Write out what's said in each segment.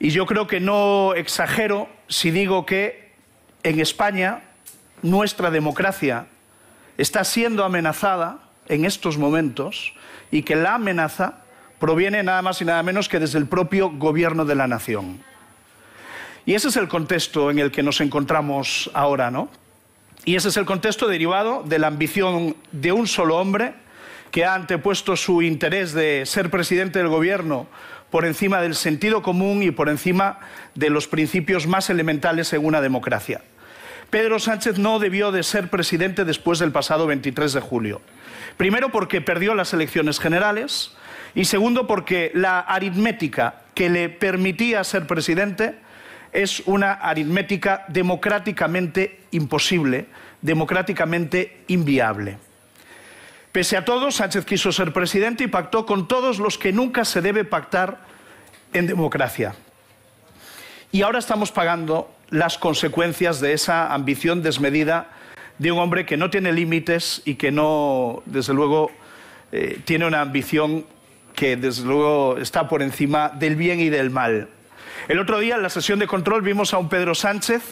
Y yo creo que no exagero si digo que en España nuestra democracia está siendo amenazada en estos momentos y que la amenaza proviene nada más y nada menos que desde el propio gobierno de la nación. Y ese es el contexto en el que nos encontramos ahora, ¿no? Y ese es el contexto derivado de la ambición de un solo hombre que ha antepuesto su interés de ser presidente del Gobierno por encima del sentido común y por encima de los principios más elementales en una democracia. Pedro Sánchez no debió de ser presidente después del pasado 23 de julio. Primero porque perdió las elecciones generales y segundo porque la aritmética que le permitía ser presidente es una aritmética democráticamente imposible, democráticamente inviable. Pese a todo, Sánchez quiso ser presidente y pactó con todos los que nunca se debe pactar en democracia. Y ahora estamos pagando las consecuencias de esa ambición desmedida de un hombre que no tiene límites y que no, desde luego, eh, tiene una ambición que, desde luego, está por encima del bien y del mal. El otro día, en la sesión de control, vimos a un Pedro Sánchez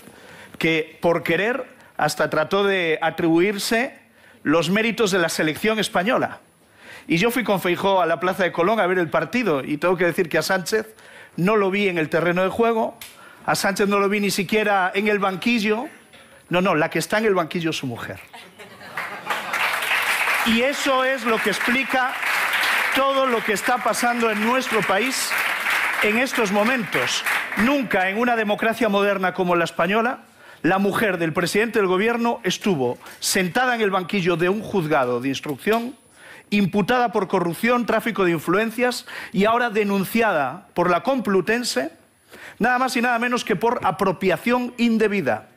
que, por querer, hasta trató de atribuirse los méritos de la selección española. Y yo fui con Feijó a la Plaza de Colón a ver el partido y tengo que decir que a Sánchez no lo vi en el terreno de juego, a Sánchez no lo vi ni siquiera en el banquillo. No, no, la que está en el banquillo es su mujer. Y eso es lo que explica todo lo que está pasando en nuestro país en estos momentos. Nunca en una democracia moderna como la española la mujer del presidente del gobierno estuvo sentada en el banquillo de un juzgado de instrucción, imputada por corrupción, tráfico de influencias y ahora denunciada por la Complutense, nada más y nada menos que por apropiación indebida.